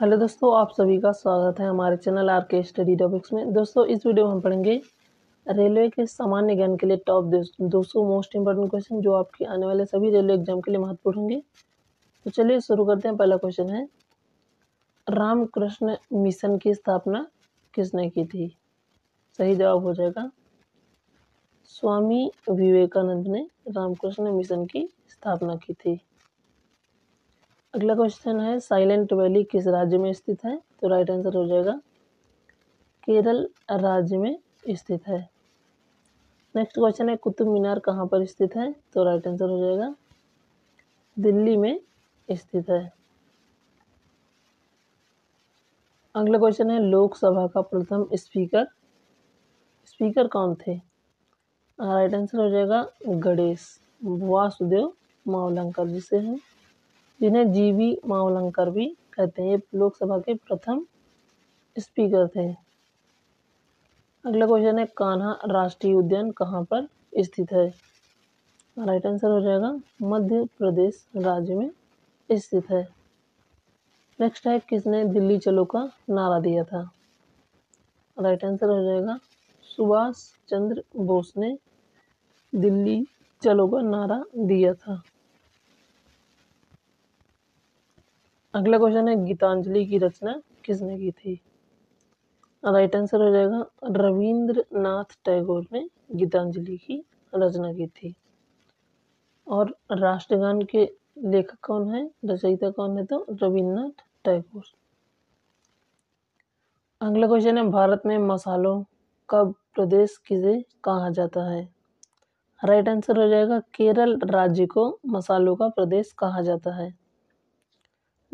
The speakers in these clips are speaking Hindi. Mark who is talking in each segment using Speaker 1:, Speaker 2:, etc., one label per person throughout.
Speaker 1: हेलो दोस्तों आप सभी का स्वागत है हमारे channel R K study topics में दोस्तों इस वीडियो में हम पढ़ेंगे रेलवे के सामान्य ज्ञान के लिए टॉप दो सौ मोस्ट इंपॉर्टेंट क्वेश्चन जो आपके आने वाले सभी रेलवे एग्जाम के लिए महत्वपूर्ण होंगे तो चलिए शुरू करते हैं पहला क्वेश्चन है रामकृष्ण मिशन की स्थापना किसने की थी सही जवाब हो जाएगा स्वामी विवेकानंद ने रामकृष्ण मिशन की स्थापना की थी अगला क्वेश्चन है साइलेंट वैली किस राज्य में स्थित है तो राइट आंसर हो जाएगा केरल राज्य में स्थित है नेक्स्ट क्वेश्चन है कुतुब मीनार कहाँ पर स्थित है तो राइट आंसर हो जाएगा दिल्ली में स्थित है अगला क्वेश्चन है लोकसभा का प्रथम स्पीकर स्पीकर कौन थे राइट आंसर हो जाएगा गणेश वासुदेव मावलंकर जिसे हैं जिन्हें जी वी मावलंकर भी कहते हैं ये लोकसभा के प्रथम स्पीकर थे अगला क्वेश्चन है कान्हा राष्ट्रीय उद्यान कहाँ पर स्थित है राइट आंसर हो जाएगा मध्य प्रदेश राज्य में स्थित है नेक्स्ट है किसने दिल्ली चलो का नारा दिया था राइट आंसर हो जाएगा सुभाष चंद्र बोस ने दिल्ली चलो का नारा दिया था अगला क्वेश्चन है गीतांजलि की रचना किसने की थी राइट आंसर हो जाएगा रविंद्रनाथ टैगोर ने गीतांजलि की रचना की थी और राष्ट्रगान के लेखक कौन है रचयिता कौन है तो रविन्द्रनाथ टैगोर अगला क्वेश्चन है भारत में मसालों का प्रदेश किसे कहा जाता है राइट आंसर हो जाएगा केरल राज्य को मसालों का प्रदेश कहा जाता है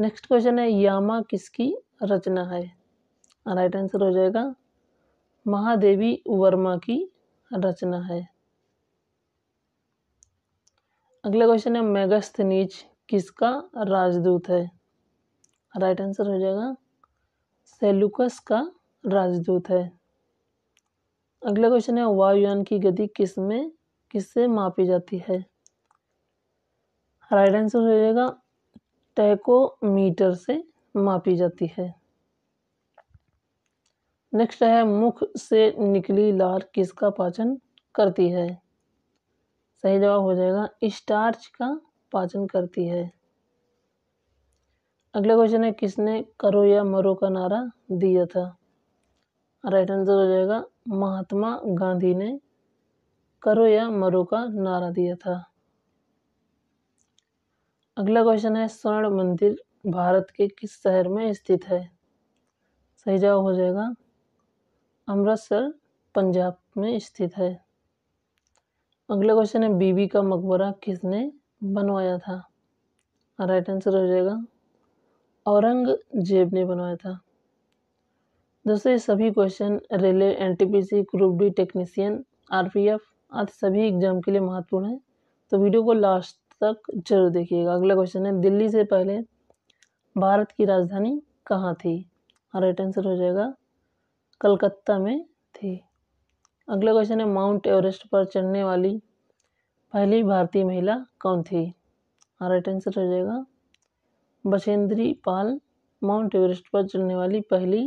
Speaker 1: नेक्स्ट क्वेश्चन है यामा किसकी रचना है राइट आंसर हो जाएगा महादेवी वर्मा की रचना है अगला क्वेश्चन है मेगास्थनीज किसका राजदूत है राइट आंसर हो जाएगा सेलुकस का राजदूत है अगला क्वेश्चन है वायुयान की गति किस में किससे मापी जाती है राइट आंसर हो जाएगा टैकोमीटर से मापी जाती है नेक्स्ट है मुख से निकली लार किसका पाचन करती है सही जवाब हो जाएगा स्टार्च का पाचन करती है अगला क्वेश्चन है किसने करो या मरो का नारा दिया था राइट आंसर हो जाएगा महात्मा गांधी ने करो या मरो का नारा दिया था अगला क्वेश्चन है स्वर्ण मंदिर भारत के किस शहर में स्थित है सही जवाब हो जाएगा अमृतसर पंजाब में स्थित है अगला क्वेश्चन है बीबी का मकबरा किसने बनवाया था राइट आंसर हो जाएगा औरंगजेब ने बनवाया था दोस्तों ये सभी question railway NTPC group D technician RPF आदि सभी एग्जाम के लिए महत्वपूर्ण है तो वीडियो को लास्ट तक जरूर देखिएगा अगला क्वेश्चन है दिल्ली से पहले भारत की राजधानी कहाँ थी राइट आंसर हो जाएगा कलकत्ता में थी अगला क्वेश्चन है माउंट एवरेस्ट पर चढ़ने वाली पहली भारतीय महिला कौन थी राइट आंसर हो जाएगा बशेंद्री पाल माउंट एवरेस्ट पर चढ़ने वाली पहली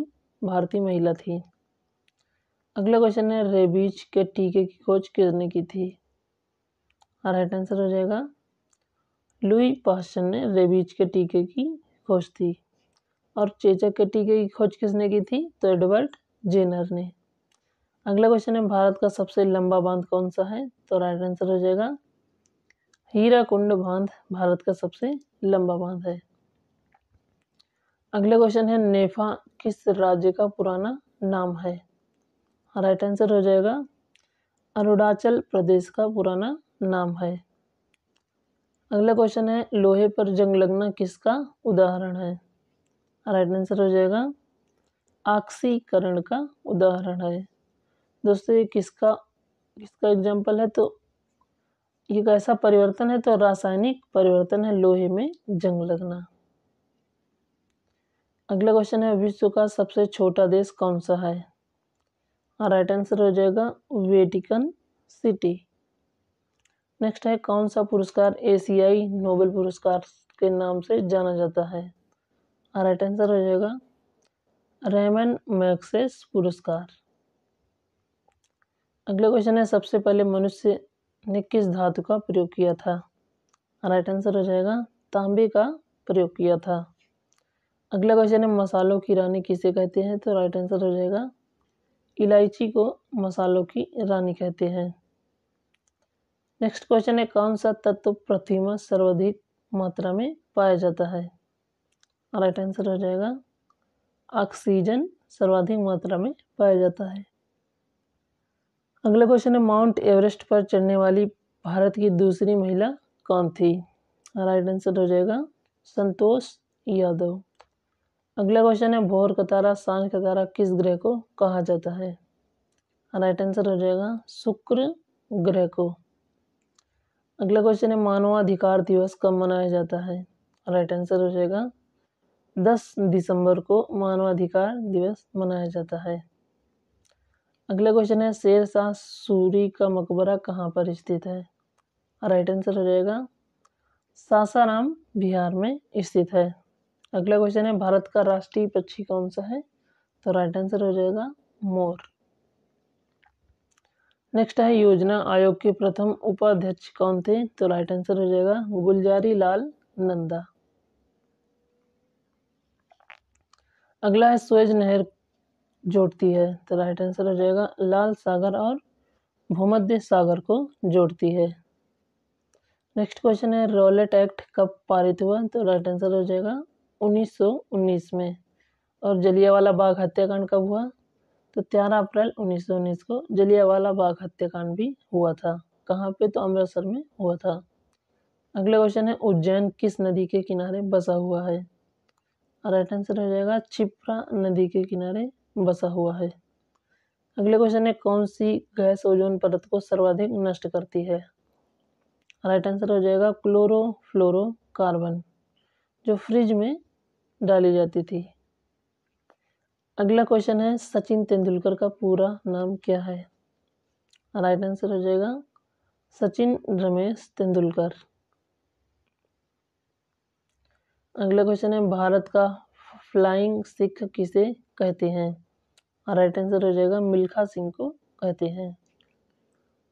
Speaker 1: भारतीय महिला थी अगला क्वेश्चन है रेबीज के टीके की खोज किसने की थी राइट आंसर हो जाएगा लुई पाश्चर ने रेबीज के टीके की खोज थी और चेचक के टीके की खोज किसने की थी तो एडवर्ड जेनर ने अगला क्वेश्चन है भारत का सबसे लंबा बांध कौन सा है तो राइट आंसर हो जाएगा हीरा कुंड बांध भारत का सबसे लंबा बांध है अगला क्वेश्चन है नेफा किस राज्य का पुराना नाम है राइट आंसर हो जाएगा अरुणाचल प्रदेश का पुराना नाम है अगला क्वेश्चन है लोहे पर जंग लगना किसका उदाहरण है राइट आंसर हो जाएगा आक्सीकरण का उदाहरण है दोस्तों ये किसका किसका एग्जाम्पल है तो ये कैसा परिवर्तन है तो रासायनिक परिवर्तन है लोहे में जंग लगना अगला क्वेश्चन है विश्व का सबसे छोटा देश कौन सा है राइट आंसर हो जाएगा वेटिकन सिटी नेक्स्ट है कौन सा पुरस्कार एशियाई नोबेल पुरस्कार के नाम से जाना जाता है राइट आंसर हो जाएगा रेमन मैक्सेस पुरस्कार अगला क्वेश्चन है सबसे पहले मनुष्य ने किस धातु का प्रयोग किया था राइट आंसर हो जाएगा तांबे का प्रयोग किया था अगला क्वेश्चन है मसालों की रानी किसे कहते हैं तो राइट आंसर हो जाएगा इलायची को मसालों की रानी कहते हैं नेक्स्ट क्वेश्चन है कौन सा तत्व प्रतिमा सर्वाधिक मात्रा में पाया जाता है राइट आंसर हो जाएगा ऑक्सीजन सर्वाधिक मात्रा में पाया जाता है अगला क्वेश्चन है माउंट एवरेस्ट पर चढ़ने वाली भारत की दूसरी महिला कौन थी राइट आंसर हो जाएगा संतोष यादव अगला क्वेश्चन है भोर का तारा सांझ का तारा किस ग्रह को कहा जाता है राइट आंसर हो जाएगा शुक्र ग्रह को अगला क्वेश्चन है मानवाधिकार दिवस कब मनाया जाता है राइट आंसर हो जाएगा दस दिसंबर को मानवाधिकार दिवस मनाया जाता है अगला क्वेश्चन है शेर शाह सूरी का मकबरा कहाँ पर स्थित है राइट आंसर हो जाएगा सासाराम बिहार में स्थित है अगला क्वेश्चन है भारत का राष्ट्रीय पक्षी कौन सा है तो राइट आंसर हो जाएगा मोर नेक्स्ट है योजना आयोग के प्रथम उपाध्यक्ष कौन थे तो राइट आंसर हो जाएगा गुलजारी लाल नंदा अगला है स्वेज नहर जोड़ती है तो राइट आंसर हो जाएगा लाल सागर और भूमध्य सागर को जोड़ती है नेक्स्ट क्वेश्चन है रॉलेट एक्ट कब पारित हुआ तो राइट आंसर हो जाएगा 1919 में और जलियावाला बाग हत्याकांड कब हुआ तो 13 अप्रैल 1919 को जलियावाला बाग हत्याकांड भी हुआ था कहाँ पे तो अमृतसर में हुआ था अगला क्वेश्चन है उज्जैन किस नदी के किनारे बसा हुआ है राइट आंसर हो जाएगा छिप्रा नदी के किनारे बसा हुआ है अगले क्वेश्चन है कौन सी गैस ओजोन परत को सर्वाधिक नष्ट करती है राइट आंसर हो जाएगा क्लोरो कार्बन जो फ्रिज में डाली जाती थी अगला क्वेश्चन है सचिन तेंदुलकर का पूरा नाम क्या है राइट आंसर हो जाएगा सचिन रमेश तेंदुलकर अगला क्वेश्चन है भारत का फ्लाइंग सिख किसे कहते हैं राइट आंसर हो जाएगा मिल्खा सिंह को कहते हैं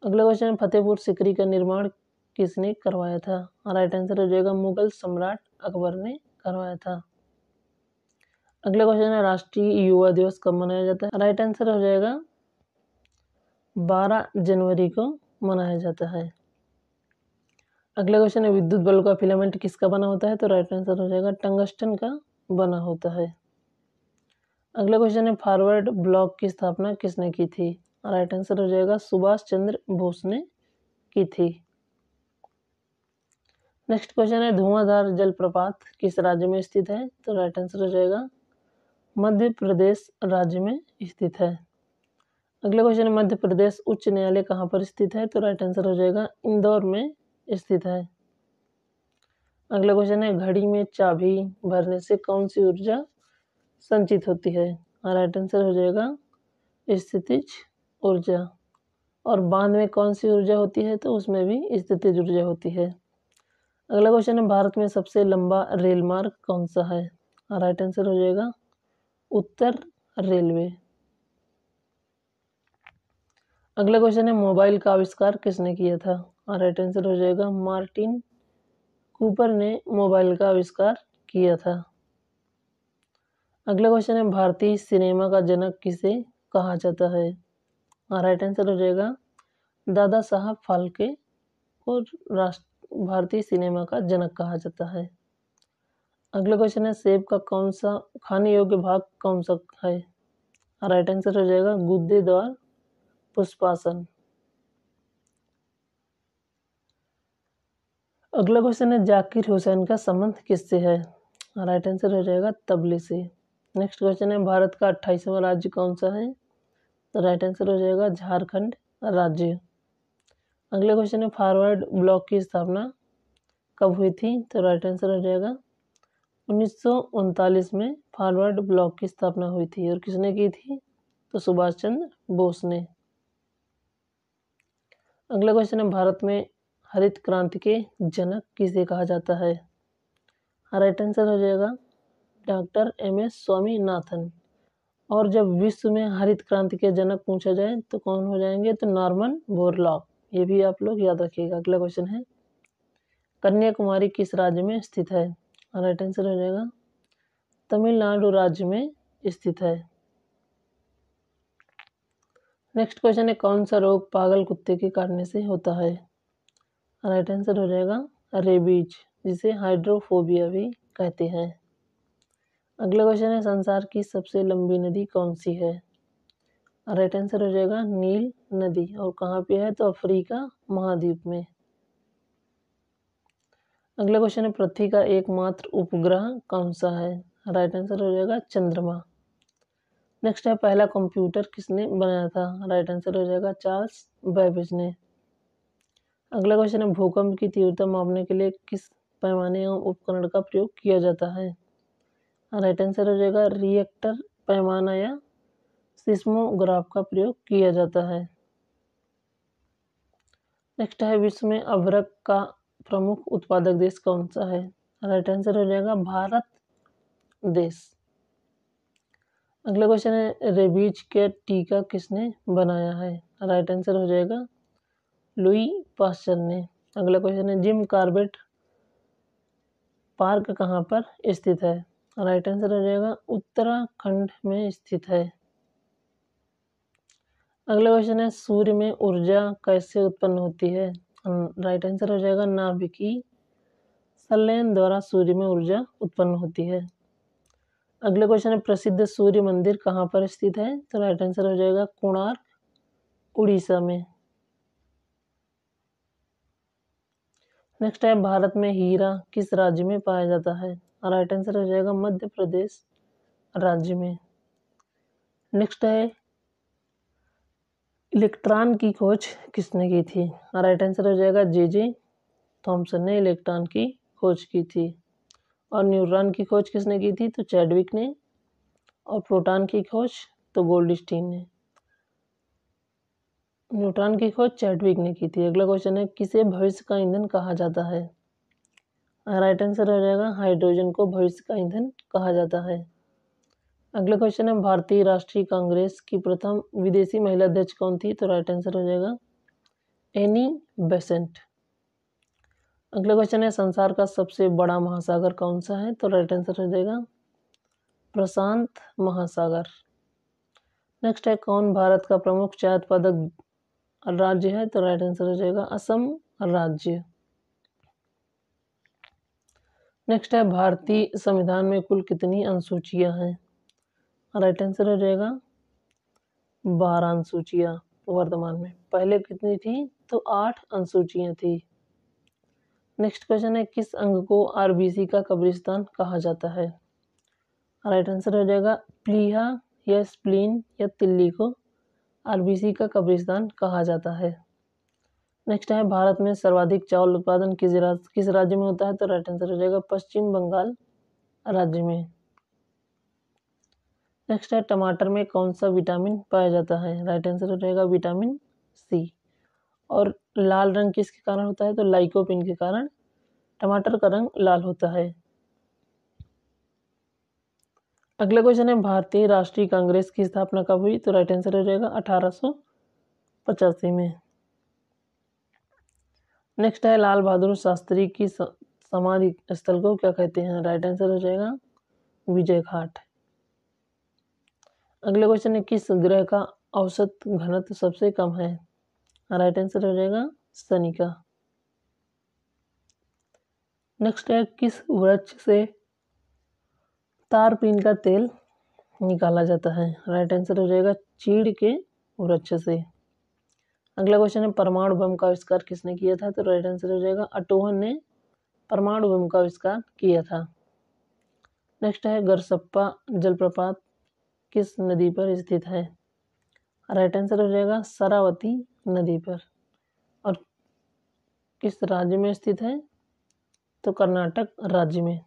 Speaker 1: अगला क्वेश्चन है फतेहपुर सिकरी का निर्माण किसने करवाया था राइट आंसर हो जाएगा मुगल सम्राट अकबर ने करवाया था अगला क्वेश्चन है राष्ट्रीय युवा दिवस कब मनाया जाता है राइट आंसर हो जाएगा बारह जनवरी को मनाया जाता है अगला क्वेश्चन है विद्युत बल्ब का फिलामेंट किसका बना होता है तो राइट आंसर हो जाएगा टंगस्टन का बना होता है अगला क्वेश्चन है फॉरवर्ड ब्लॉक की स्थापना किसने की थी राइट आंसर हो जाएगा सुभाष चंद्र बोस ने की थी नेक्स्ट क्वेश्चन है धुआंधार जलप्रपात किस राज्य में स्थित है तो राइट आंसर हो जाएगा मध्य प्रदेश राज्य में स्थित है अगला क्वेश्चन है मध्य प्रदेश उच्च न्यायालय कहाँ पर स्थित है तो राइट आंसर हो जाएगा इंदौर में स्थित है अगला क्वेश्चन है घड़ी में चाबी भरने से कौन सी ऊर्जा संचित होती है राइट हाँ, आंसर हो जाएगा स्थितिज ऊर्जा और बांध में कौन सी ऊर्जा होती है तो उसमें भी स्थितिज ऊर्जा होती है अगला क्वेश्चन है भारत में सबसे लंबा रेल मार्ग कौन सा है राइट हाँ, आंसर हो जाएगा उत्तर रेलवे अगला क्वेश्चन है मोबाइल का आविष्कार किसने किया था राइट आंसर हो जाएगा मार्टिन कूपर ने मोबाइल का आविष्कार किया था अगला क्वेश्चन है भारतीय सिनेमा का जनक किसे कहा जाता है राइट आंसर हो जाएगा दादा साहब फाल्के को राष्ट्र भारतीय सिनेमा का जनक कहा जाता है अगला क्वेश्चन है सेब का कौन सा खाने योग्य भाग कौन सा है राइट हाँ, आंसर हो जाएगा गुद्देदार पुष्पासन अगला क्वेश्चन है जाकिर हुसैन का संबंध किससे है राइट हाँ, आंसर हो जाएगा तबले से नेक्स्ट क्वेश्चन है भारत का अट्ठाईसवा राज्य कौन सा है तो राइट आंसर हो जाएगा झारखंड राज्य अगला क्वेश्चन है फॉरवर्ड ब्लॉक की स्थापना कब हुई थी तो राइट आंसर हो जाएगा उन्नीस में फॉरवर्ड ब्लॉक की स्थापना हुई थी और किसने की थी तो सुभाष चंद्र बोस ने अगला क्वेश्चन है भारत में हरित क्रांति के जनक किसे कहा जाता है राइट हाँ, आंसर हो जाएगा डॉक्टर एम एस स्वामीनाथन और जब विश्व में हरित क्रांति के जनक पूछा जाए तो कौन हो जाएंगे तो नॉर्मन बोरलॉक ये भी आप लोग याद रखिएगा अगला क्वेश्चन है कन्याकुमारी किस राज्य में स्थित है राइट आंसर हो जाएगा तमिलनाडु राज्य में स्थित है नेक्स्ट क्वेश्चन है कौन सा रोग पागल कुत्ते के काटने से होता है राइट आंसर हो जाएगा रेबीज जिसे हाइड्रोफोबिया भी कहते हैं अगला क्वेश्चन है संसार की सबसे लंबी नदी कौन सी है राइट आंसर हो जाएगा नील नदी और कहाँ पे है तो अफ्रीका महाद्वीप में अगला क्वेश्चन है पृथ्वी का एकमात्र उपग्रह कौन सा है राइट आंसर हो जाएगा चंद्रमा नेक्स्ट है पहला कंप्यूटर किसने बनाया था राइट आंसर हो जाएगा चार्ल्स बैबेज ने अगला क्वेश्चन है भूकंप की तीव्रता मापने के लिए किस पैमाने एवं उपकरण का प्रयोग किया जाता है राइट आंसर हो जाएगा रिएक्टर पैमाना या सिस्मोग्राफ का प्रयोग किया जाता है नेक्स्ट है विश्व में अभ्रक का प्रमुख उत्पादक देश कौन सा है राइट आंसर हो जाएगा भारत देश अगला क्वेश्चन है रेबीज के टीका किसने बनाया है राइट आंसर हो जाएगा लुई पास्चर ने अगला क्वेश्चन है जिम कार्बेट पार्क कहाँ पर स्थित है राइट आंसर हो जाएगा उत्तराखंड में स्थित है अगला क्वेश्चन है सूर्य में ऊर्जा कैसे उत्पन्न होती है राइट आंसर हो जाएगा नाभिकी संलयन द्वारा सूर्य में ऊर्जा उत्पन्न होती है अगले क्वेश्चन है प्रसिद्ध सूर्य मंदिर कहाँ पर स्थित है तो राइट आंसर हो जाएगा कोणार्क उड़ीसा में नेक्स्ट है भारत में हीरा किस राज्य में पाया जाता है राइट आंसर हो जाएगा मध्य प्रदेश राज्य में नेक्स्ट है इलेक्ट्रॉन की खोज किसने की थी राइट आंसर हो जाएगा जे जे थॉम्सन ने इलेक्ट्रॉन की खोज की थी और न्यूट्रॉन की खोज किसने की थी तो चैडविक ने और प्रोटॉन की खोज तो गोल्डस्टीन ने न्यूट्रॉन की खोज चैडविक ने की थी अगला क्वेश्चन है किसे भविष्य का ईंधन कहा जाता है राइट आंसर हो जाएगा हाइड्रोजन को भविष्य का ईंधन कहा जाता है अगला क्वेश्चन है भारतीय राष्ट्रीय कांग्रेस की प्रथम विदेशी महिला अध्यक्ष कौन थी तो राइट आंसर हो जाएगा एनी बेसेंट अगला क्वेश्चन है संसार का सबसे बड़ा महासागर कौन सा है तो राइट आंसर हो जाएगा प्रशांत महासागर नेक्स्ट है कौन भारत का प्रमुख चाय उत्पादक राज्य है तो राइट आंसर हो जाएगा असम राज्य नेक्स्ट है भारतीय संविधान में कुल कितनी अनुसूचियां हैं राइट आंसर हो जाएगा बारह अनुसूचियाँ वर्तमान में पहले कितनी थी तो आठ अनुसूचियाँ थी नेक्स्ट क्वेश्चन है किस अंग को आरबीसी का कब्रिस्तान कहा जाता है राइट आंसर हो जाएगा प्लीहा या स्प्लीन या तिल्ली को आरबीसी का कब्रिस्तान कहा जाता है नेक्स्ट है भारत में सर्वाधिक चावल उत्पादन किस राज्य किस राज्य में होता है तो राइट आंसर हो जाएगा पश्चिम बंगाल राज्य में नेक्स्ट है टमाटर में कौन सा विटामिन पाया जाता है राइट आंसर हो जाएगा विटामिन सी और लाल रंग किसके कारण होता है तो लाइकोपिन के कारण टमाटर का रंग लाल होता है अगला क्वेश्चन है भारतीय राष्ट्रीय कांग्रेस की स्थापना कब हुई तो राइट आंसर हो जाएगा अठारह में नेक्स्ट है लाल बहादुर शास्त्री की समाधि स्थल को क्या कहते हैं राइट आंसर हो जाएगा विजय घाट अगला क्वेश्चन है किस ग्रह का औसत घनत्व सबसे कम है राइट आंसर हो जाएगा शनि का नेक्स्ट है किस वृक्ष से तारपीन का तेल निकाला जाता है राइट आंसर हो जाएगा चीड़ के वृक्ष से अगला क्वेश्चन है परमाणु बम का आविष्कार किसने किया था तो राइट आंसर हो जाएगा अटोहन ने परमाणु बम का आविष्कार किया था नेक्स्ट है गरसप्पा जलप्रपात किस नदी पर स्थित है राइट आंसर हो जाएगा सरावती नदी पर और किस राज्य में स्थित है तो कर्नाटक राज्य में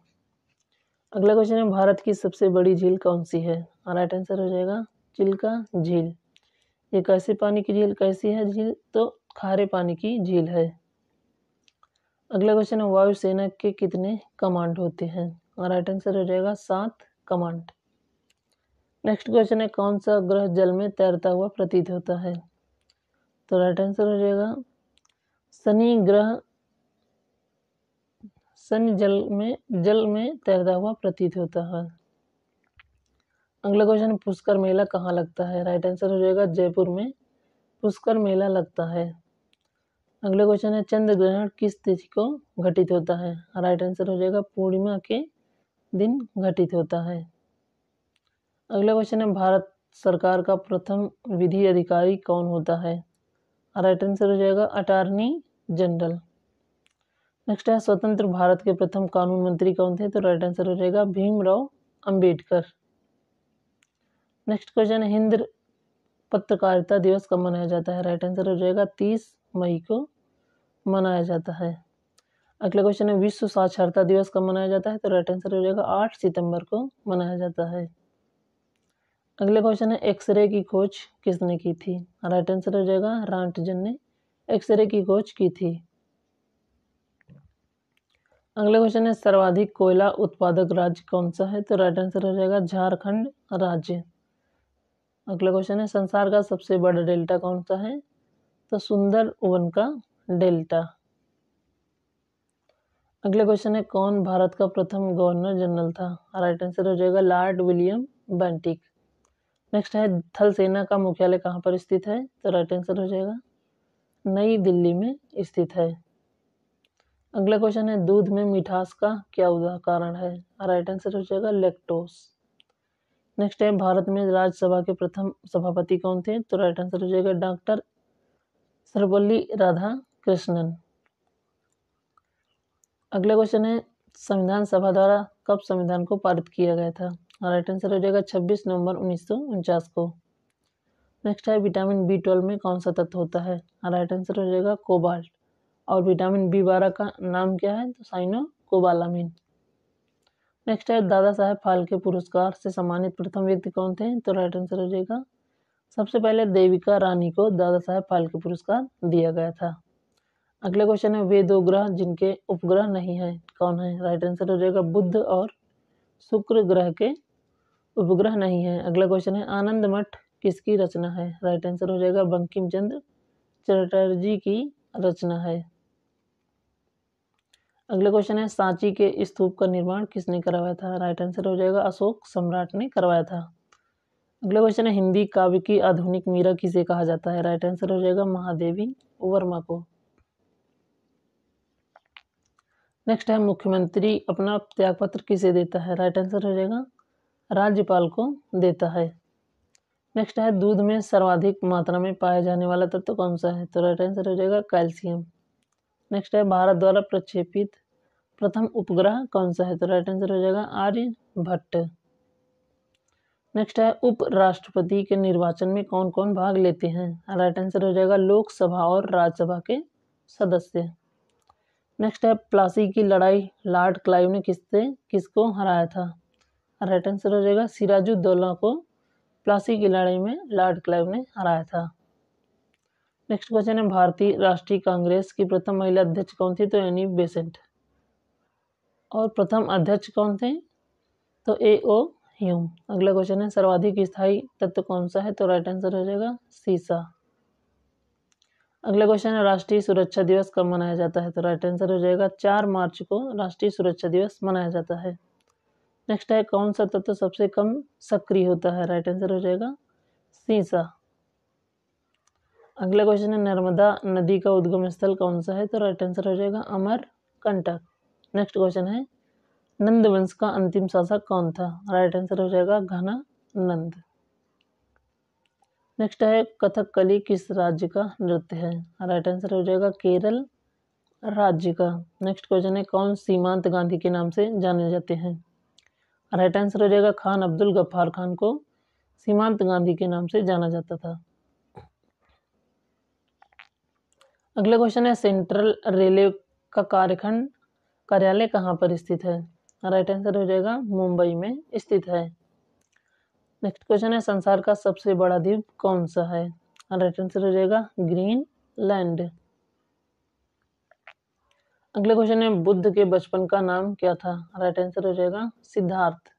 Speaker 1: अगला क्वेश्चन है भारत की सबसे बड़ी झील कौन सी है राइट आंसर हो जाएगा चिल्का झील ये कैसे पानी की झील कैसी है झील तो खारे पानी की झील है अगला क्वेश्चन है वायुसेना के कितने कमांड होते हैं राइट आंसर हो जाएगा सात कमांड नेक्स्ट क्वेश्चन है कौन सा ग्रह जल में तैरता हुआ प्रतीत होता है तो राइट आंसर हो जाएगा शनि ग्रह शनि जल में जल में तैरता हुआ प्रतीत होता है अगला क्वेश्चन पुष्कर मेला कहाँ लगता है राइट आंसर हो जाएगा जयपुर में पुष्कर मेला लगता है अगला क्वेश्चन है चंद्र ग्रहण किस तिथि को घटित होता है राइट आंसर हो जाएगा पूर्णिमा के दिन घटित होता है अगला क्वेश्चन है भारत सरकार का प्रथम विधि अधिकारी कौन होता है राइट आंसर हो जाएगा अटारनी जनरल नेक्स्ट है स्वतंत्र भारत के प्रथम कानून मंत्री कौन थे तो राइट आंसर हो जाएगा भीमराव अंबेडकर नेक्स्ट क्वेश्चन है हिंद पत्रकारिता दिवस कब मनाया जाता है राइट आंसर हो जाएगा तीस मई को मनाया जाता है अगला क्वेश्चन है विश्व साक्षरता दिवस कब मनाया जाता है तो राइट आंसर हो जाएगा आठ सितंबर को मनाया जाता है अगले क्वेश्चन है एक्सरे की खोज किसने की थी राइट आंसर हो जाएगा रांटजन ने एक्सरे की खोज की थी अगला क्वेश्चन है सर्वाधिक कोयला उत्पादक राज्य कौन सा है तो राइट आंसर हो जाएगा झारखंड राज्य अगला क्वेश्चन है संसार का सबसे बड़ा डेल्टा कौन सा है तो सुंदर वन का डेल्टा अगला क्वेश्चन है कौन भारत का प्रथम गवर्नर जनरल था राइट आंसर हो जाएगा लॉर्ड विलियम बेंटिक नेक्स्ट है थल सेना का मुख्यालय कहाँ पर स्थित है तो राइट आंसर हो जाएगा नई दिल्ली में स्थित है अगला क्वेश्चन है दूध में मिठास का क्या उदाहरण है राइट आंसर हो जाएगा लेक्टोस नेक्स्ट है भारत में राज्यसभा के प्रथम सभापति कौन थे तो राइट आंसर हो जाएगा डॉक्टर सर्वपल्ली राधा कृष्णन अगला क्वेश्चन है संविधान सभा द्वारा कब संविधान को पारित किया गया था और राइट आंसर हो जाएगा छब्बीस नवंबर उन्नीस को नेक्स्ट है विटामिन बी ट्वेल्व में कौन सा तत्व होता है राइट आंसर हो जाएगा कोबाल्ट और विटामिन बी बारह का नाम क्या है तो साइनो कोबालामिन नेक्स्ट है दादा साहेब फाल्के पुरस्कार से सम्मानित प्रथम व्यक्ति कौन थे तो राइट आंसर हो जाएगा सबसे पहले देविका रानी को दादा साहेब फाल्के पुरस्कार दिया गया था अगले क्वेश्चन है वे दो ग्रह जिनके उपग्रह नहीं है कौन है राइट तो आंसर हो जाएगा बुद्ध और शुक्र ग्रह के उपग्रह नहीं है अगला क्वेश्चन है आनंद मठ किसकी रचना है राइट आंसर हो जाएगा बंकिम चंद्र चटर्जी की रचना है अगला क्वेश्चन है सांची के स्तूप का निर्माण किसने करवाया था राइट आंसर हो जाएगा अशोक सम्राट ने करवाया था अगला क्वेश्चन है हिंदी काव्य की आधुनिक मीरा किसे कहा जाता है राइट आंसर हो जाएगा महादेवी वर्मा को नेक्स्ट है मुख्यमंत्री अपना त्यागपत्र किसे देता है राइट आंसर हो जाएगा राज्यपाल को देता है नेक्स्ट है दूध में सर्वाधिक मात्रा में पाया जाने वाला तत्व तो कौन सा है तो राइट आंसर हो जाएगा कैल्शियम नेक्स्ट है भारत द्वारा प्रक्षेपित प्रथम उपग्रह कौन सा है तो राइट आंसर हो जाएगा आर्य भट्ट नेक्स्ट है उपराष्ट्रपति के निर्वाचन में कौन कौन भाग लेते हैं राइट आंसर हो जाएगा लोकसभा और राज्यसभा के सदस्य नेक्स्ट है प्लासी की लड़ाई लॉर्ड क्लाइव ने किससे किसको हराया था राइट आंसर हो जाएगा सिराजुद्दौला को प्लासी की लड़ाई में लॉर्ड क्लाइव ने हराया था नेक्स्ट क्वेश्चन है भारतीय राष्ट्रीय कांग्रेस की प्रथम महिला अध्यक्ष कौन थी तो एनी बेसेंट और प्रथम अध्यक्ष कौन थे तो ए ओ ह्यूम अगला क्वेश्चन है सर्वाधिक स्थायी तत्व कौन सा है तो राइट आंसर हो जाएगा सीसा अगला क्वेश्चन है राष्ट्रीय सुरक्षा दिवस कब मनाया जाता है तो राइट आंसर हो जाएगा चार मार्च को राष्ट्रीय सुरक्षा दिवस मनाया जाता है नेक्स्ट है कौन सा तत्व तो सबसे कम सक्रिय होता है राइट आंसर हो जाएगा सीसा अगला क्वेश्चन है नर्मदा नदी का उद्गम स्थल कौन सा है तो राइट आंसर हो जाएगा अमर कंटक नेक्स्ट क्वेश्चन है नंद वंश का अंतिम शासक कौन था राइट आंसर हो जाएगा घना नंद नेक्स्ट है कथकली किस राज्य का नृत्य है राइट आंसर हो जाएगा केरल राज्य का नेक्स्ट क्वेश्चन है कौन सीमांत गांधी के नाम से जाने जाते हैं राइट आंसर हो जाएगा खान अब्दुल गफ्फार खान को सीमांत गांधी के नाम से जाना जाता था अगला क्वेश्चन है सेंट्रल रेलवे का कार्यखंड कार्यालय कहाँ पर स्थित है राइट आंसर हो जाएगा मुंबई में स्थित है नेक्स्ट क्वेश्चन है संसार का सबसे बड़ा द्वीप कौन सा है राइट आंसर हो जाएगा ग्रीन लैंड अगले क्वेश्चन है बुद्ध के बचपन का नाम क्या था राइट आंसर हो जाएगा सिद्धार्थ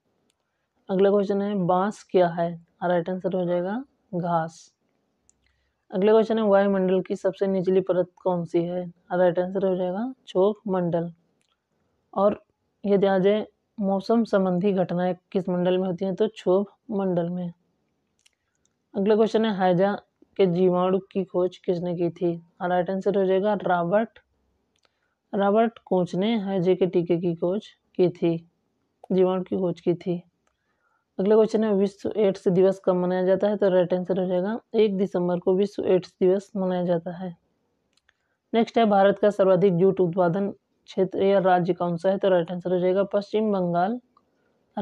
Speaker 1: अगला क्वेश्चन है बांस क्या है राइट आंसर हो जाएगा घास अगला क्वेश्चन है वायुमंडल की सबसे निचली परत कौन सी है राइट आंसर हो जाएगा चोक मंडल और यदि आ जाए मौसम संबंधी घटनाएं किस मंडल में होती हैं तो क्षोभ मंडल में अगला क्वेश्चन है हैजा के जीवाणु की खोज किसने की थी राइट आंसर हो जाएगा रॉबर्ट रॉबर्ट कोच ने हाईजे के टीके की खोज की थी जीवाणु की खोज की थी अगला क्वेश्चन है विश्व एड्स दिवस कब मनाया जाता है तो राइट आंसर हो जाएगा एक दिसंबर को विश्व एड्स दिवस मनाया जाता है नेक्स्ट है भारत का सर्वाधिक जूट उत्पादन क्षेत्र या राज्य कौन सा है तो राइट आंसर हो जाएगा पश्चिम बंगाल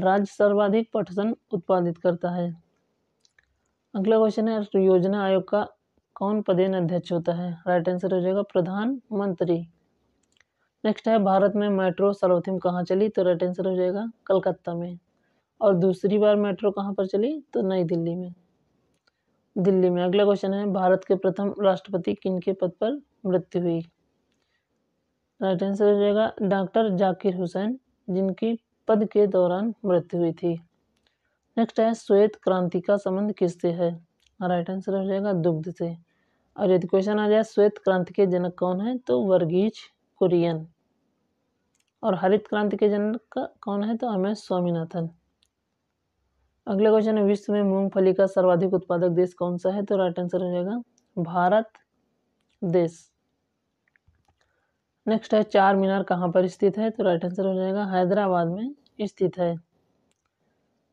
Speaker 1: राज्य सर्वाधिक पटसन उत्पादित करता है अगला क्वेश्चन है योजना आयोग का कौन पदेन अध्यक्ष होता है राइट आंसर हो जाएगा प्रधानमंत्री नेक्स्ट है भारत में मेट्रो सर्वोथिम कहाँ चली तो राइट आंसर हो जाएगा कलकत्ता में और दूसरी बार मेट्रो कहाँ पर चली तो नई दिल्ली में दिल्ली में अगला क्वेश्चन है भारत के प्रथम राष्ट्रपति किन के पद पर मृत्यु हुई राइट आंसर हो जाएगा डॉक्टर जाकिर हुसैन जिनकी पद के दौरान मृत्यु हुई थी नेक्स्ट है श्वेत क्रांति का संबंध किससे है राइट आंसर हो जाएगा दुग्ध से और यदि क्वेश्चन आ जाए श्वेत क्रांति के जनक कौन है तो वर्गीज कुरियन और हरित क्रांति के जनक कौन है तो एम एस स्वामीनाथन अगला क्वेश्चन है विश्व में मूंगफली का सर्वाधिक उत्पादक देश कौन सा है तो राइट आंसर हो जाएगा भारत देश नेक्स्ट है चार मीनार कहाँ पर स्थित है तो राइट आंसर हो जाएगा हैदराबाद में स्थित है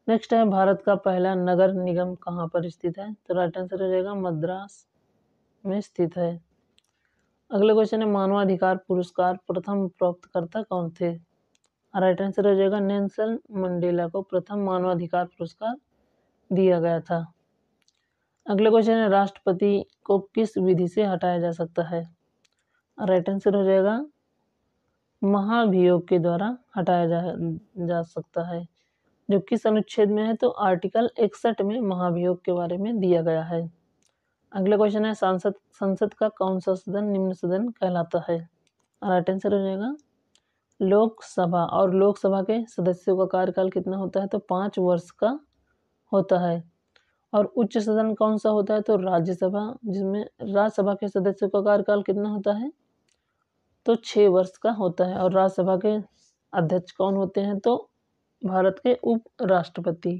Speaker 1: नेक्स्ट है भारत का पहला नगर निगम कहाँ पर स्थित है तो राइट आंसर हो जाएगा मद्रास में स्थित है अगले क्वेश्चन है मानवाधिकार पुरस्कार प्रथम प्राप्तकर्ता कौन थे राइट आंसर हो जाएगा नेल्सन मंडेला को प्रथम मानवाधिकार पुरस्कार दिया गया था अगले क्वेश्चन है राष्ट्रपति को किस विधि से हटाया जा सकता है राइट आंसर हो जाएगा महाभियोग के द्वारा हटाया जा, जा सकता है जो किस अनुच्छेद में है तो आर्टिकल इकसठ में महाभियोग के बारे में दिया गया है अगला क्वेश्चन है सांसद संसद का कौन सा सदन निम्न सदन कहलाता है राइट आंसर हो जाएगा लोकसभा और लोकसभा के सदस्यों का कार्यकाल कितना होता है तो पाँच वर्ष का होता है और उच्च सदन कौन सा होता है तो राज्यसभा जिसमें राज्यसभा के सदस्यों का कार्यकाल कितना होता है तो छः वर्ष का होता है और राज्यसभा के अध्यक्ष कौन होते हैं तो भारत के उपराष्ट्रपति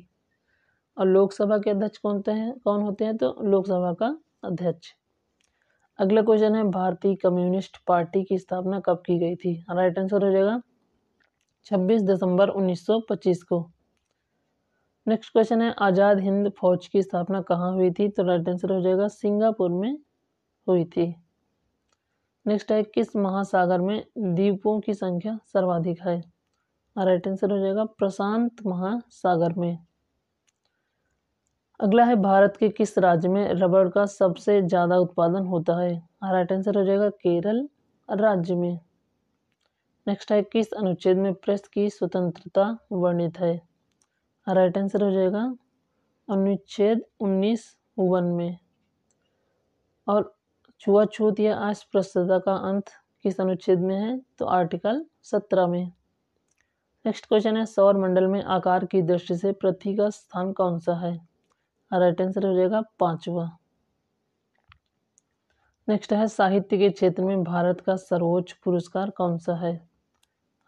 Speaker 1: और लोकसभा के अध्यक्ष कौन हैं कौन होते हैं तो लोकसभा का अध्यक्ष अगला क्वेश्चन है भारतीय कम्युनिस्ट पार्टी की स्थापना कब की गई थी राइट आंसर हो जाएगा 26 दिसंबर 1925 को नेक्स्ट क्वेश्चन है आज़ाद हिंद फौज की स्थापना कहाँ हुई थी तो राइट आंसर हो जाएगा सिंगापुर में हुई थी नेक्स्ट है किस महासागर में द्वीपों की संख्या सर्वाधिक है राइट आंसर हो जाएगा प्रशांत महासागर में अगला है भारत के किस राज्य में रबड़ का सबसे ज़्यादा उत्पादन होता है राइट आंसर हो जाएगा केरल राज्य में नेक्स्ट है किस अनुच्छेद में प्रेस की स्वतंत्रता वर्णित है राइट आंसर हो जाएगा अनुच्छेद उन्नीस वन में और छुआछूत या अस्पृश्यता का अंत किस अनुच्छेद में है तो आर्टिकल सत्रह में नेक्स्ट क्वेश्चन है सौर मंडल में आकार की दृष्टि से पृथ्वी का स्थान कौन सा है राइट आंसर हो जाएगा पांचवा नेक्स्ट है साहित्य के क्षेत्र में भारत का सर्वोच्च पुरस्कार कौन सा है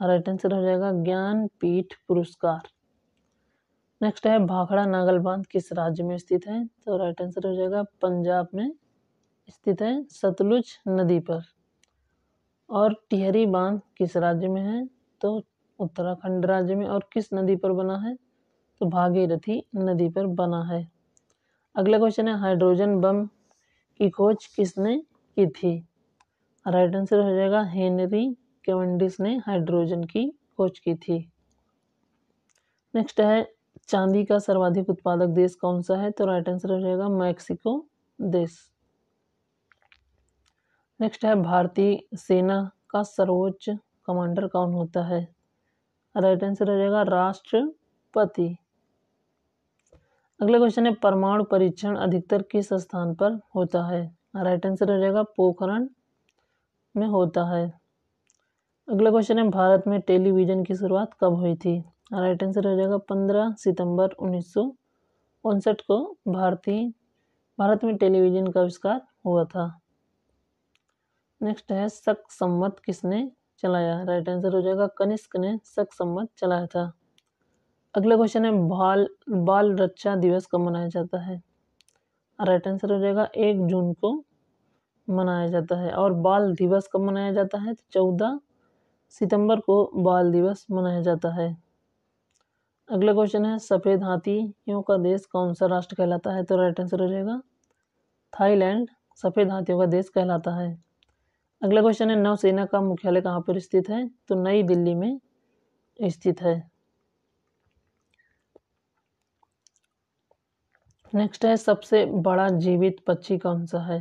Speaker 1: राइट आंसर हो जाएगा ज्ञान पीठ पुरस्कार नेक्स्ट है भाखड़ा नागल बांध किस राज्य में स्थित है तो राइट आंसर हो जाएगा पंजाब में स्थित है सतलुज नदी पर और टिहरी बांध किस राज्य में है तो उत्तराखंड राज्य में और किस नदी पर बना है तो भागीरथी नदी पर बना है अगला क्वेश्चन है हाइड्रोजन बम की खोज किसने की थी राइट आंसर हो जाएगा हेनरी कैंडिस ने हाइड्रोजन की खोज की थी नेक्स्ट है चांदी का सर्वाधिक उत्पादक देश कौन सा है तो राइट आंसर हो जाएगा मैक्सिको देश नेक्स्ट है भारतीय सेना का सर्वोच्च कमांडर कौन होता है राइट आंसर हो जाएगा राष्ट्रपति अगला क्वेश्चन है परमाणु परीक्षण अधिकतर किस स्थान पर होता है राइट आंसर हो जाएगा पोखरण में होता है अगला क्वेश्चन है भारत में टेलीविज़न की शुरुआत कब हुई थी राइट आंसर हो जाएगा पंद्रह सितंबर उन्नीस को भारतीय भारत में टेलीविज़न का आविष्कार हुआ था नेक्स्ट है सक संवत किसने चलाया राइट आंसर हो जाएगा कनिष्क ने सक संवत चलाया था अगला क्वेश्चन है बाल बाल रक्षा दिवस कब मनाया जाता है राइट आंसर हो जाएगा एक जून को मनाया जाता है और बाल दिवस कब मनाया जाता है तो चौदह सितंबर को बाल दिवस मनाया जाता है अगला क्वेश्चन है सफ़ेद हाथियों का देश कौन सा राष्ट्र कहलाता है तो राइट आंसर हो जाएगा थाईलैंड सफ़ेद हाथियों का देश कहलाता है अगला क्वेश्चन है नौसेना का मुख्यालय कहाँ पर स्थित है तो नई दिल्ली में स्थित है नेक्स्ट है सबसे बड़ा जीवित पक्षी कौन सा है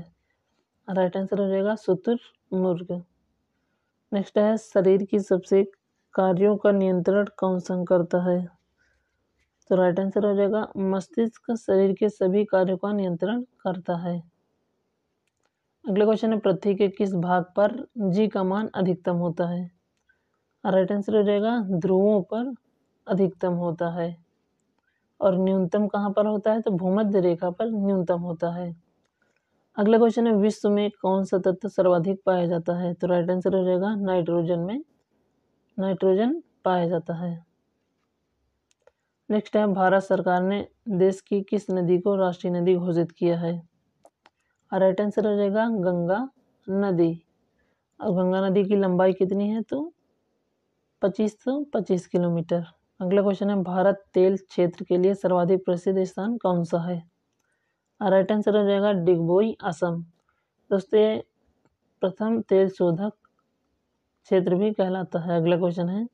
Speaker 1: राइट आंसर हो जाएगा सुतुर मुर्ग नेक्स्ट है शरीर की सबसे कार्यों का नियंत्रण कौन सा करता है तो राइट आंसर हो जाएगा मस्तिष्क शरीर के सभी कार्यों का नियंत्रण करता है अगले क्वेश्चन है पृथ्वी के किस भाग पर जी का मान अधिकतम होता है राइट आंसर हो जाएगा ध्रुवों पर अधिकतम होता है और न्यूनतम कहाँ पर होता है तो भूमध्य रेखा पर न्यूनतम होता है अगला क्वेश्चन है विश्व में कौन सा तत्व सर्वाधिक पाया जाता है तो राइट आंसर हो जाएगा नाइट्रोजन में नाइट्रोजन पाया जाता है नेक्स्ट है भारत सरकार ने देश की किस नदी को राष्ट्रीय नदी घोषित किया है और राइट आंसर हो जाएगा गंगा नदी और गंगा नदी की लंबाई कितनी है तो पच्चीस सौ पच्चीस किलोमीटर अगला क्वेश्चन है भारत तेल क्षेत्र के लिए सर्वाधिक प्रसिद्ध स्थान कौन सा है राइट आंसर हो जाएगा डिगबोई असम दोस्तों ये प्रथम तेल शोधक क्षेत्र भी कहलाता है अगला क्वेश्चन है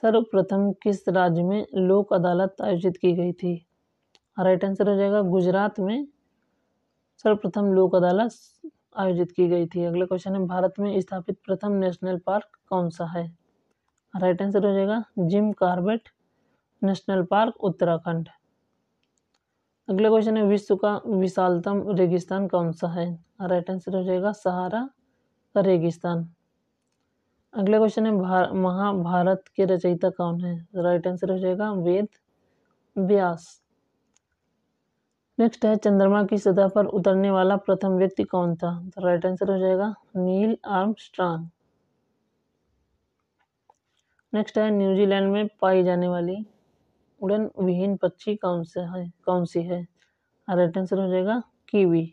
Speaker 1: सर्वप्रथम किस राज्य में लोक अदालत आयोजित की गई थी राइट आंसर हो जाएगा गुजरात में सर्वप्रथम लोक अदालत आयोजित की गई थी अगला क्वेश्चन है भारत में स्थापित प्रथम नेशनल पार्क कौन सा है राइट आंसर हो जाएगा Jim Corbett national park Uttarakhand अगला क्वेश्चन है विश्व का विशालतम रेगिस्तान कौन सा है राइट आंसर हो जाएगा सहारा का रेगिस्तान अगला क्वेश्चन है महाभारत के रचयिता कौन है राइट आंसर हो जाएगा वेद व्यास नेक्स्ट है चंद्रमा की सतह पर उतरने वाला प्रथम व्यक्ति कौन था तो राइट आंसर हो जाएगा नील आर्म नेक्स्ट है न्यूजीलैंड में पाई जाने वाली उड़न विहीन पक्षी कौन सा है कौन सी है राइट हाँ, आंसर हो जाएगा कीवी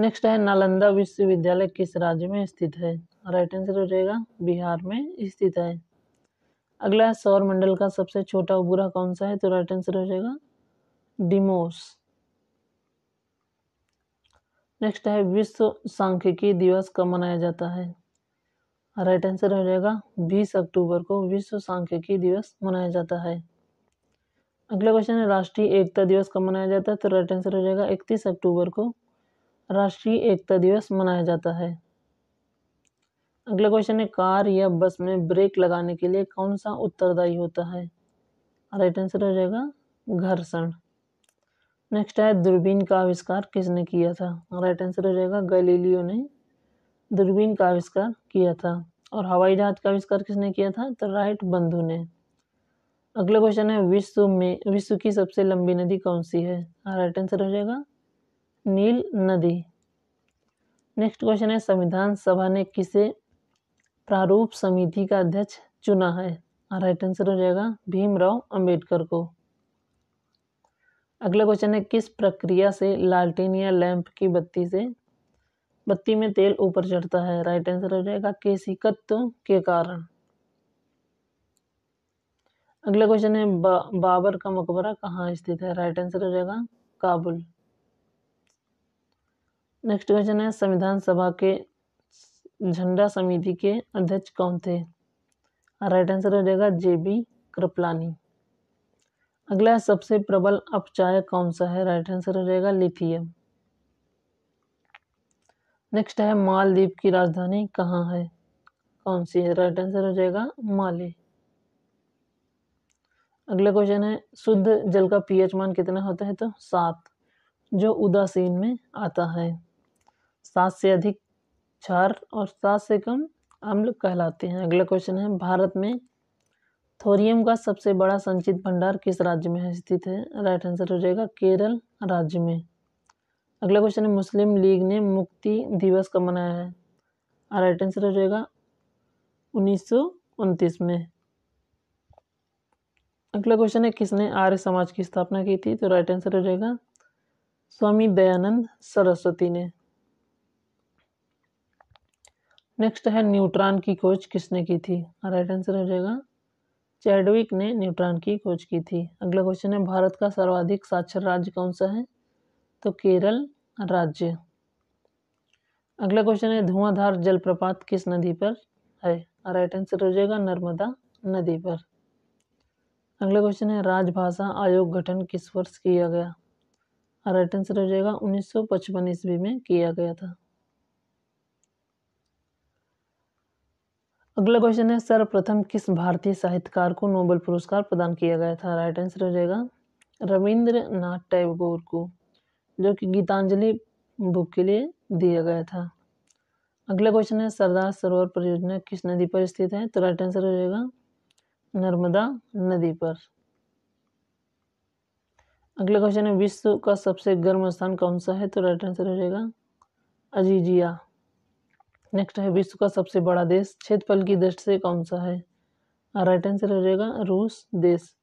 Speaker 1: नेक्स्ट है नालंदा विश्वविद्यालय किस राज्य में स्थित है राइट आंसर हो जाएगा बिहार में स्थित है अगला है सौर मंडल का सबसे छोटा उपग्रह कौन सा है तो राइट आंसर हो जाएगा डिमोस नेक्स्ट है विश्व सांख्यिकी दिवस कब मनाया जाता है राइट आंसर हो जाएगा बीस अक्टूबर को विश्व सांख्यिकी दिवस मनाया जाता है अगला क्वेश्चन है राष्ट्रीय एकता दिवस कब मनाया जाता है तो राइट आंसर हो जाएगा इकतीस अक्टूबर को राष्ट्रीय एकता दिवस मनाया जाता है अगला क्वेश्चन है कार या बस में ब्रेक लगाने के लिए कौन सा उत्तरदायी होता है राइट आंसर हो जाएगा घर्षण नेक्स्ट है दूरबीन का आविष्कार किसने किया था राइट आंसर हो जाएगा गैलीलियो ने दूरबीन का आविष्कार किया था और हवाई जहाज का आविष्कार किसने किया था तो राइट बंधु ने अगला क्वेश्चन है विश्व में विश्व की सबसे लंबी नदी कौन सी है राइट हाँ, आंसर हो जाएगा नील नदी नेक्स्ट क्वेश्चन है संविधान सभा ने किसे प्रारूप समिति का अध्यक्ष चुना है राइट हाँ, आंसर हो जाएगा भीमराव अंबेडकर को अगला क्वेश्चन है किस प्रक्रिया से लालटेन या लैंप की बत्ती से बत्ती में तेल ऊपर चढ़ता है राइट आंसर हो जाएगा केसिकत्व के कारण अगला क्वेश्चन है बा, बाबर का मकबरा कहाँ स्थित है राइट आंसर हो जाएगा काबुल नेक्स्ट क्वेश्चन है संविधान सभा के झंडा समिति के अध्यक्ष कौन थे राइट आंसर हो जाएगा जे बी कृपलानी अगला सबसे प्रबल अपचायक कौन सा है राइट आंसर हो जाएगा लिथियम नेक्स्ट है मालदीप की राजधानी कहाँ है कौन सी है राइट आंसर हो जाएगा माले अगला क्वेश्चन है शुद्ध जल का पीएच मान कितना होता है तो सात जो उदासीन में आता है सात से अधिक क्षार और सात से कम अम्ल कहलाते हैं अगला क्वेश्चन है भारत में थोरियम का सबसे बड़ा संचित भंडार किस राज्य में है स्थित है राइट आंसर हो जाएगा केरल राज्य में अगला क्वेश्चन है मुस्लिम लीग ने मुक्ति दिवस कब मनाया है राइट आंसर हो जाएगा उन्नीस में अगला क्वेश्चन है किसने आर्य समाज की स्थापना की थी तो राइट आंसर हो जाएगा स्वामी दयानंद सरस्वती ने नेक्स्ट है न्यूट्रॉन की खोज किसने की थी राइट आंसर हो जाएगा चैडविक ने न्यूट्रॉन की खोज की थी अगला क्वेश्चन है भारत का सर्वाधिक साक्षर राज्य कौन सा है तो केरल राज्य अगला क्वेश्चन है धुआंधार जलप्रपात किस नदी पर है राइट आंसर हो जाएगा नर्मदा नदी पर अगला क्वेश्चन है राजभाषा आयोग गठन किस वर्ष किया गया राइट आंसर हो जाएगा 1955 ईस्वी में किया गया था अगला क्वेश्चन है सर्वप्रथम किस भारतीय साहित्यकार को नोबेल पुरस्कार प्रदान किया गया था राइट आंसर हो जाएगा नाथ टैगोर को जो कि गीतांजलि बुक के लिए दिया गया था अगला क्वेश्चन है सरदार सरोवर परियोजना किस नदी पर स्थित है तो राइट आंसर हो जाएगा नर्मदा नदी पर अगला क्वेश्चन है विश्व का सबसे गर्म स्थान कौन सा है तो राइट आंसर हो जाएगा अजीजिया नेक्स्ट है विश्व का सबसे बड़ा देश क्षेत्रफल की दृष्टि से कौन सा है राइट आंसर हो जाएगा रूस देश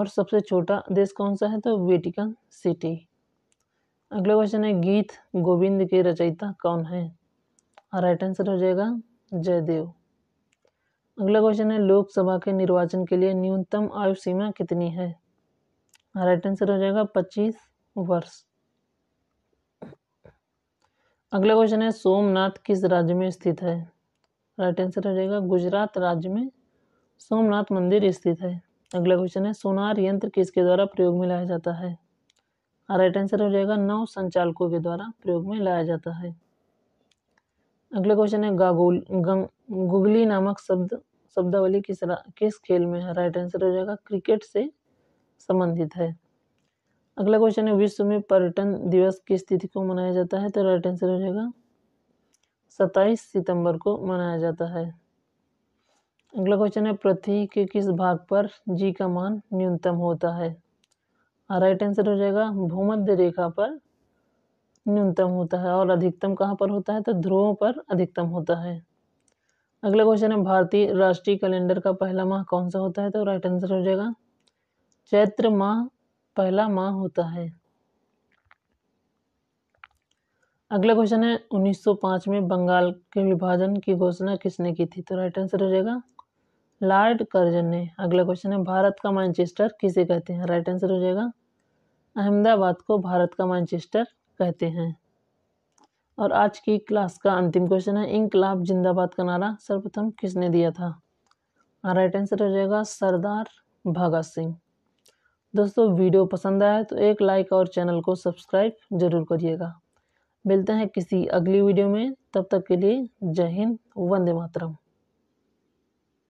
Speaker 1: और सबसे छोटा देश कौन सा है तो वेटिकन सिटी अगला क्वेश्चन है गीत गोविंद के रचयिता कौन है राइट आंसर हो जाएगा जयदेव अगला क्वेश्चन है लोकसभा के निर्वाचन के लिए न्यूनतम आयु सीमा कितनी है राइट आंसर हो जाएगा पच्चीस वर्ष अगला क्वेश्चन है सोमनाथ किस राज्य में स्थित है राइट आंसर हो जाएगा गुजरात राज्य में सोमनाथ मंदिर स्थित है अगला क्वेश्चन है सोनार यंत्र किसके द्वारा प्रयोग में लाया जाता है राइट आंसर हो जाएगा नौ संचालकों के द्वारा प्रयोग में लाया जाता है अगला क्वेश्चन है गागोल गुगली नामक शब्द शब्दावली किस किस खेल में है राइट आंसर हो जाएगा क्रिकेट से संबंधित है अगला क्वेश्चन है विश्व में पर्यटन दिवस किस तिथि को मनाया जाता है तो राइट आंसर हो जाएगा सत्ताईस सितंबर को मनाया जाता है अगला क्वेश्चन है पृथ्वी के किस भाग पर जी का मान न्यूनतम होता है राइट आंसर हो जाएगा भूमध्य रेखा पर न्यूनतम होता है और अधिकतम कहाँ पर होता है तो ध्रुवों पर अधिकतम होता है अगला क्वेश्चन है भारतीय राष्ट्रीय कैलेंडर का पहला माह कौन सा होता है तो राइट आंसर हो जाएगा चैत्र माह पहला माह होता है अगला क्वेश्चन है 1905 में बंगाल के विभाजन की घोषणा किसने की थी तो राइट आंसर हो जाएगा लॉर्ड कर्जन ने अगला क्वेश्चन है भारत का मैनचेस्टर किसे कहते हैं राइट आंसर हो जाएगा अहमदाबाद को भारत का मैनचेस्टर कहते हैं और आज की क्लास का अंतिम क्वेश्चन है इंकलाब जिंदाबाद का नारा सर्वप्रथम किसने दिया था राइट आंसर हो जाएगा सरदार भगत सिंह दोस्तों वीडियो पसंद आया तो एक लाइक और चैनल को सब्सक्राइब जरूर करिएगा मिलते हैं किसी अगली वीडियो में तब तक के लिए जय हिंद वंदे मातरम